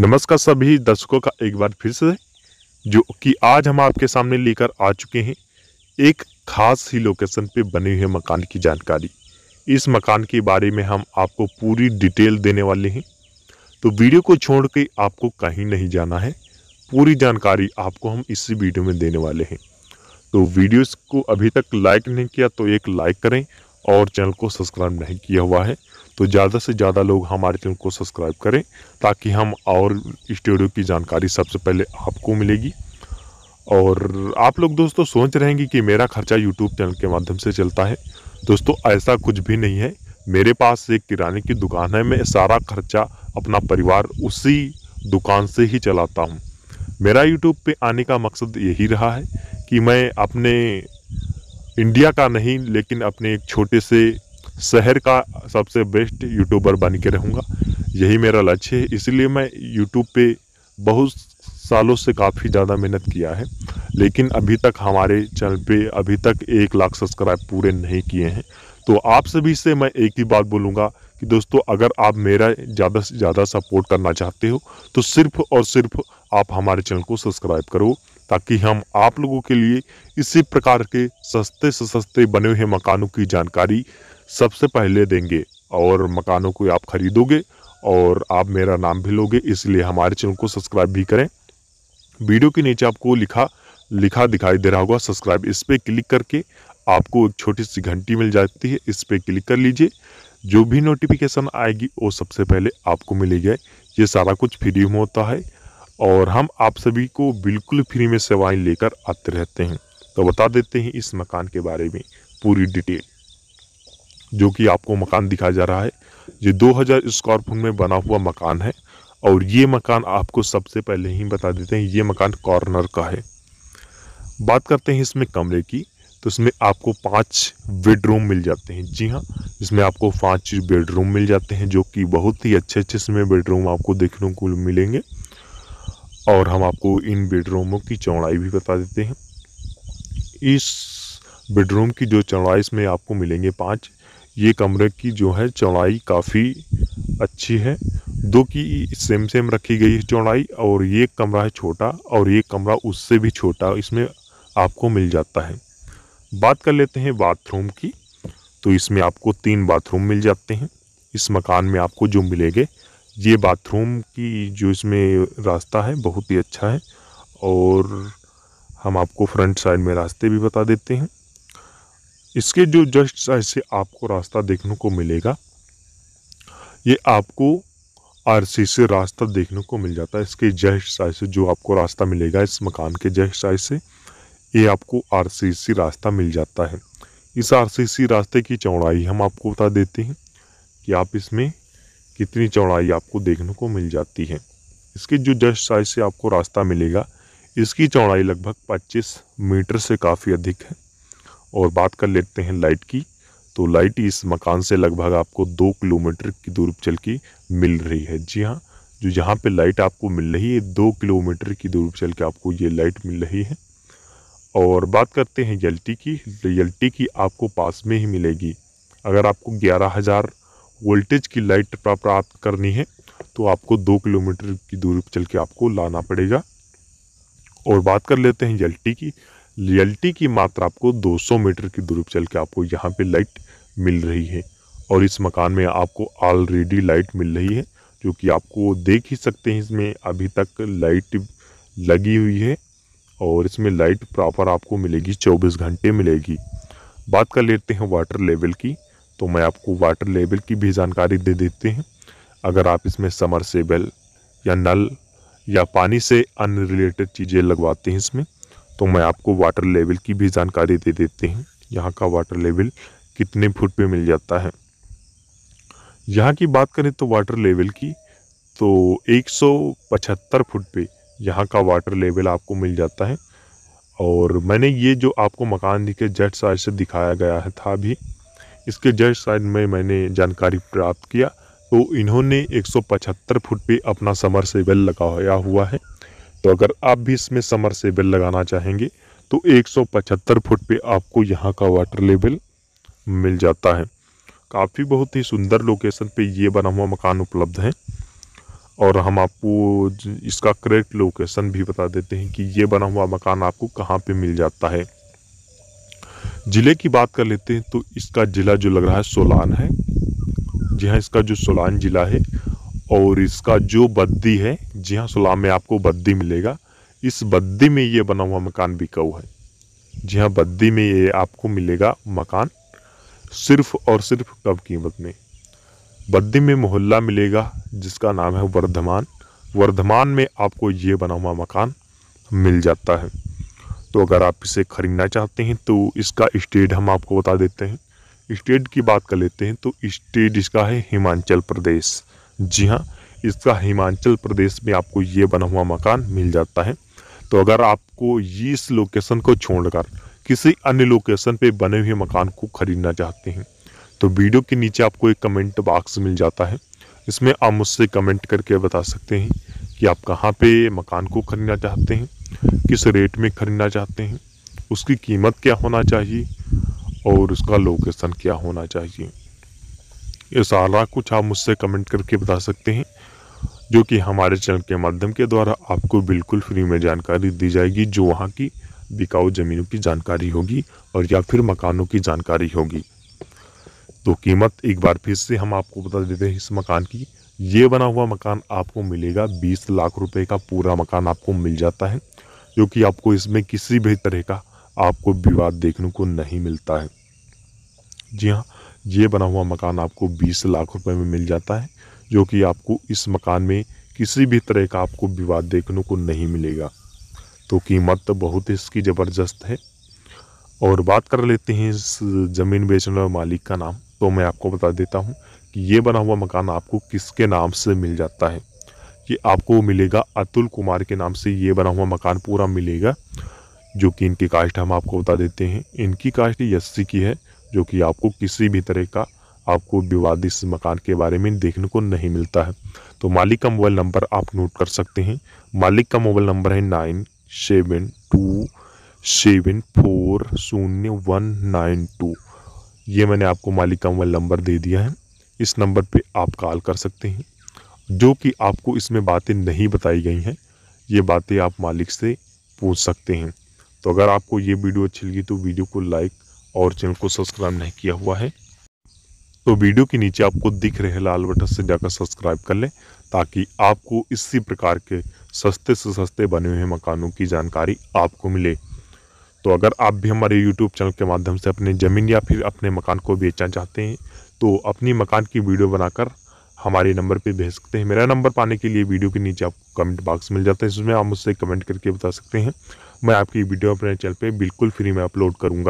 नमस्कार सभी दर्शकों का एक बार फिर से जो कि आज हम आपके सामने लेकर आ चुके हैं एक खास ही लोकेशन पे बने हुए मकान की जानकारी इस मकान के बारे में हम आपको पूरी डिटेल देने वाले हैं तो वीडियो को छोड़ के आपको कहीं नहीं जाना है पूरी जानकारी आपको हम इसी वीडियो में देने वाले हैं तो वीडियो को अभी तक लाइक नहीं किया तो एक लाइक करें और चैनल को सब्सक्राइब नहीं किया हुआ है तो ज़्यादा से ज़्यादा लोग हमारे चैनल को सब्सक्राइब करें ताकि हम और स्टूडियो की जानकारी सबसे पहले आपको मिलेगी और आप लोग दोस्तों सोच रहे हैं कि मेरा खर्चा यूट्यूब चैनल के माध्यम से चलता है दोस्तों ऐसा कुछ भी नहीं है मेरे पास एक किराने की दुकान है मैं सारा खर्चा अपना परिवार उसी दुकान से ही चलाता हूँ मेरा यूट्यूब पर आने का मकसद यही रहा है कि मैं अपने इंडिया का नहीं लेकिन अपने एक छोटे से शहर का सबसे बेस्ट यूट्यूबर बन के रहूँगा यही मेरा लक्ष्य है इसलिए मैं यूट्यूब पे बहुत सालों से काफ़ी ज़्यादा मेहनत किया है लेकिन अभी तक हमारे चैनल पे अभी तक एक लाख सब्सक्राइब पूरे नहीं किए हैं तो आप सभी से मैं एक ही बात बोलूँगा कि दोस्तों अगर आप मेरा ज़्यादा से ज़्यादा सपोर्ट करना चाहते हो तो सिर्फ़ और सिर्फ आप हमारे चैनल को सब्सक्राइब करो ताकि हम आप लोगों के लिए इसी प्रकार के सस्ते से सस्ते बने हुए मकानों की जानकारी सबसे पहले देंगे और मकानों को आप खरीदोगे और आप मेरा नाम भी लोगे इसलिए हमारे चैनल को सब्सक्राइब भी करें वीडियो के नीचे आपको लिखा लिखा दिखाई दे रहा होगा सब्सक्राइब इस पर क्लिक करके आपको एक छोटी सी घंटी मिल जाती है इस पर क्लिक कर लीजिए जो भी नोटिफिकेशन आएगी वो सबसे पहले आपको मिलेगा ये सारा कुछ फ्री में होता है और हम आप सभी को बिल्कुल फ्री में सेवाएं लेकर आते रहते हैं तो बता देते हैं इस मकान के बारे में पूरी डिटेल जो कि आपको मकान दिखाया जा रहा है ये 2000 स्क्वायर फुट में बना हुआ मकान है और ये मकान आपको सबसे पहले ही बता देते हैं ये मकान कॉर्नर का है बात करते हैं इसमें कमरे की तो इसमें आपको पाँच बेडरूम मिल जाते हैं जी हाँ इसमें आपको पाँच बेडरूम मिल जाते हैं जो कि बहुत ही अच्छे अच्छे इसमें बेडरूम आपको देखने को मिलेंगे और हम आपको इन बेडरूमों की चौड़ाई भी बता देते हैं इस बेडरूम की जो चौड़ाई इसमें आपको मिलेंगे पाँच ये कमरे की जो है चौड़ाई काफ़ी अच्छी है दो की सेम सेम रखी गई है चौड़ाई और ये कमरा है छोटा और ये कमरा उससे भी छोटा इसमें आपको मिल जाता है बात कर लेते हैं बाथरूम की तो इसमें आपको तीन बाथरूम मिल जाते हैं इस मकान में आपको जो मिलेंगे ये बाथरूम की जो इसमें रास्ता है बहुत ही अच्छा है और हम आपको फ्रंट साइड में रास्ते भी बता देते हैं इसके जो जस्ट साइड से आपको रास्ता देखने को मिलेगा ये आपको आरसी से रास्ता देखने को मिल जाता है इसके जस्ट साइड से जो आपको रास्ता मिलेगा इस मकान के जस्ट साइड से ये आपको आरसीसी रास्ता मिल जाता है इस आरसीसी रास्ते की चौड़ाई हम आपको बता देते हैं कि आप इसमें कितनी चौड़ाई आपको देखने को मिल जाती है इसके जो जस्ट साइज से आपको रास्ता मिलेगा इसकी चौड़ाई लगभग 25 मीटर से काफ़ी अधिक है और बात कर लेते हैं लाइट की तो लाइट इस मकान से लगभग आपको दो किलोमीटर की दूर चल के मिल रही है जी हाँ जो जहाँ पे लाइट आपको मिल रही है दो किलोमीटर की दूर चल के आपको ये लाइट मिल रही है और बात करते हैं रियल्टी की रियल्टी की आपको पास में ही मिलेगी अगर आपको ग्यारह हज़ार वोल्टेज की लाइट प्राप्त करनी है तो आपको दो किलोमीटर की दूर चल के आपको लाना पड़ेगा और बात कर लेते हैं रियल्टी की रियल्टी की मात्रा आपको 200 मीटर की दूरी पर चल के आपको यहाँ पे लाइट मिल रही है और इस मकान में आपको ऑलरेडी लाइट मिल रही है जो कि आपको देख ही सकते हैं इसमें अभी तक लाइट लगी हुई है और इसमें लाइट प्रॉपर आपको मिलेगी 24 घंटे मिलेगी बात कर लेते हैं वाटर लेवल की तो मैं आपको वाटर लेवल की भी जानकारी दे देते हैं अगर आप इसमें समरसेबल या नल या पानी से अनरिलेटेड चीज़ें लगवाते हैं इसमें तो मैं आपको वाटर लेवल की भी जानकारी दे देते हैं यहाँ का वाटर लेवल कितने फुट पे मिल जाता है यहाँ की बात करें तो वाटर लेवल की तो 175 फुट पे यहाँ का वाटर लेवल आपको मिल जाता है और मैंने ये जो आपको मकान दिखे जेट साइड से दिखाया गया है था अभी इसके जेट साइड में मैंने जानकारी प्राप्त किया तो इन्होंने 175 फुट पे अपना समर सेबल लगाया हुआ है तो अगर आप भी इसमें समर सेबल लगाना चाहेंगे तो 175 फुट पे आपको यहाँ का वाटर लेवल मिल जाता है काफ़ी बहुत ही सुंदर लोकेशन पे ये बना हुआ मकान उपलब्ध है और हम आपको इसका करेक्ट लोकेशन भी बता देते हैं कि ये बना हुआ मकान आपको कहाँ पे मिल जाता है ज़िले की बात कर लेते हैं तो इसका ज़िला जो लग रहा है सोलान है जी हाँ इसका जो सोलान ज़िला है और इसका जो बद्दी है जी हाँ सुलाम में आपको बद्दी मिलेगा इस बद्दी में ये बना हुआ मकान भी हुआ है जी हाँ बद्दी में ये आपको मिलेगा मकान सिर्फ और सिर्फ कम कीमत में बद्दी में मोहल्ला मिलेगा जिसका नाम है वर्धमान वर्धमान में आपको ये बना हुआ मकान मिल जाता है तो अगर आप इसे ख़रीदना चाहते हैं तो इसका स्टेट हम आपको बता देते हैं स्टेट की बात कर लेते हैं तो स्टेट इसका है हिमाचल प्रदेश जी हाँ इसका हिमाचल प्रदेश में आपको ये बना हुआ मकान मिल जाता है तो अगर आपको इस लोकेशन को छोड़कर किसी अन्य लोकेशन पे बने हुए मकान को खरीदना चाहते हैं तो वीडियो के नीचे आपको एक कमेंट बॉक्स मिल जाता है इसमें आप मुझसे कमेंट करके बता सकते हैं कि आप कहाँ पे मकान को खरीदना चाहते हैं किस रेट में खरीदना चाहते हैं उसकी कीमत क्या होना चाहिए और उसका लोकेशन क्या होना चाहिए ये सारा कुछ आप मुझसे कमेंट करके बता सकते हैं जो कि हमारे चैनल के माध्यम के द्वारा आपको बिल्कुल फ्री में जानकारी दी जाएगी जो वहाँ की बिकाऊ ज़मीनों की जानकारी होगी और या फिर मकानों की जानकारी होगी तो कीमत एक बार फिर से हम आपको बता देते हैं इस मकान की ये बना हुआ मकान आपको मिलेगा बीस लाख रुपए का पूरा मकान आपको मिल जाता है जो कि आपको इसमें किसी भी तरह का आपको विवाद देखने को नहीं मिलता है जी हाँ ये बना हुआ मकान आपको बीस लाख रुपए में मिल जाता है जो कि आपको इस मकान में किसी भी तरह का आपको विवाद देखने को नहीं मिलेगा तो कीमत तो बहुत इसकी ज़बरदस्त है और बात कर लेते हैं इस ज़मीन बेचने वाले मालिक का नाम तो मैं आपको बता देता हूँ कि ये बना हुआ मकान आपको किसके नाम से मिल जाता है कि आपको मिलेगा अतुल कुमार के नाम से ये बना हुआ मकान पूरा मिलेगा जो कि इनकी कास्ट हम आपको बता देते हैं इनकी कास्ट यस्सी की है जो कि आपको किसी भी तरह का आपको विवाद इस मकान के बारे में देखने को नहीं मिलता है तो मालिक का मोबाइल नंबर आप नोट कर सकते हैं मालिक का मोबाइल नंबर है nine seven two seven four शून्य वन नाइन टू ये मैंने आपको मालिक का मोबाइल नंबर दे दिया है इस नंबर पे आप कॉल कर सकते हैं जो कि आपको इसमें बातें नहीं बताई गई हैं ये बातें आप मालिक से पूछ सकते हैं तो अगर आपको ये वीडियो अच्छी लगी तो वीडियो को लाइक और चैनल को सब्सक्राइब नहीं किया हुआ है तो वीडियो के नीचे आपको दिख रहे लाल बटन से जाकर सब्सक्राइब कर लें ताकि आपको इसी प्रकार के सस्ते से सस्ते बने हुए मकानों की जानकारी आपको मिले तो अगर आप भी हमारे यूट्यूब चैनल के माध्यम से अपने ज़मीन या फिर अपने मकान को बेचना चाहते हैं तो अपनी मकान की वीडियो बनाकर हमारे नंबर पर भेज सकते हैं मेरा नंबर पाने के लिए वीडियो के नीचे आपको कमेंट बॉक्स मिल जाता है जिसमें आप मुझसे कमेंट करके बता सकते हैं मैं आपकी वीडियो अपने चैनल पर बिल्कुल फ्री में अपलोड करूँगा